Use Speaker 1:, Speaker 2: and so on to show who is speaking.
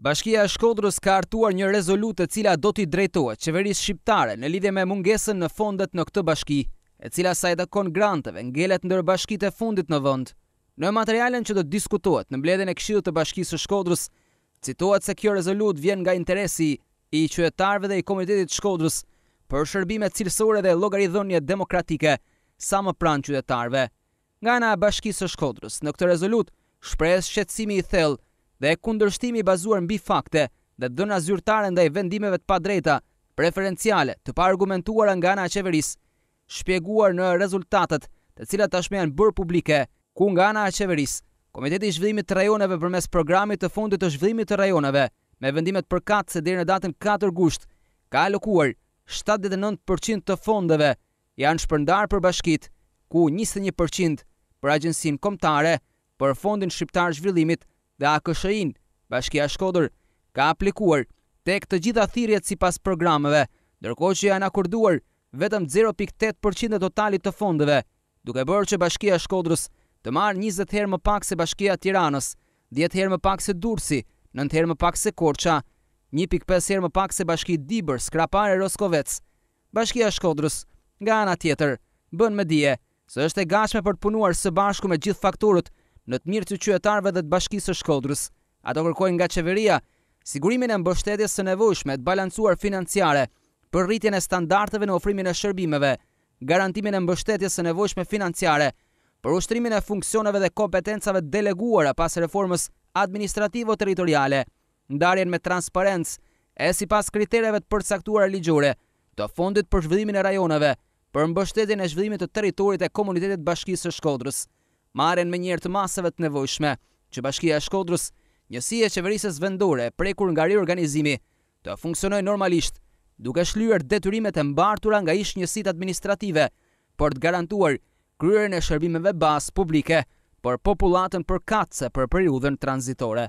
Speaker 1: Bashkia e Shkodrës ka artuar një rezolut e cila do t'i drejtohet qeveris shqiptare në lidhje me mungesën në fondet në këtë bashki, e cila sa i dakon granteve ngelet ndër bashkite fundit në vënd. Në materialen që do të diskutohet në mbledhen e këshidu të bashkisë Shkodrës, citohet se kjo rezolut vjen nga interesi i qyetarve dhe i Komitetit Shkodrës për shërbime cilësore dhe logarithonje demokratike sa më pranë qyetarve. Nga nga bashkisë Shkodrës, në këtë rezolut, shpres shqetsimi i thellë dhe e kundërshtimi bazuar mbi fakte dhe dëna zyrtare ndaj vendimeve të padrejta, preferenciale të pa argumentuar nga ana e qeverisë, shpjeguar në rezultatet të cilat tashmë janë bërë publike, ku nga ana e qeverisë Komiteti i Zhvillimit të Rajoneve përmes programit të fundit të zhvillimit të rajoneve me vendimet për katë se deri në datën 4 gusht ka alokuar 79% të fondeve janë shpërndarë për bashkit, ku 21% për agjensinë komtare për fondin shqiptar zhvillimit dhe AKSHIN, Bashkia Shkodër, ka aplikuar tek të gjitha thirrjet sipas programeve, ndërkohë që janë akorduar vetëm 0.8% e totalit të fondeve, duke bërë që Bashkia Shkodrës të marrë 20 herë më pak se Bashkia Tiranës, 10 herë më pak se Durrësi, 9 herë më pak se Korça, 1.5 herë më pak se Bashki Dibër, Skrapare, Roskovec. Bashkia Shkodrës, nga ana tjetër, bën me dje, se është e gashme për të punuar së bashku me gjithë faktorët në të mirë të qyetarve dhe të bashkisë së Shkodrës. Ato kërkojnë nga qeveria sigurimin e mbështetjes së nevojshme të balancuar financiare për rritjen e standardeve në ofrimin e shërbimeve, garantimin e mbështetjes së nevojshme financiare për ushtrimin e funksioneve dhe kompetencave deleguara pas reformës administrativo-territoriale, ndarjen me transparencë e si pas kriterjeve të përcaktuar ligjore, të fondit për zhvillimin e rajoneve, për mbështetjen e zhvillimit të territorit e komunitetit bashkisë së Shkodrës marrën me njërë të masëve të nevojshme që bashkia Shkodrës, njësi e qeverisës vendore prekur nga reorganizimi të funksionoj normalisht duke shlyër detyrimet e mbartura nga ish njësit administrative për të garantuar kryrën e shërbimeve basë publike për populatën për katëse për periudhën transitore.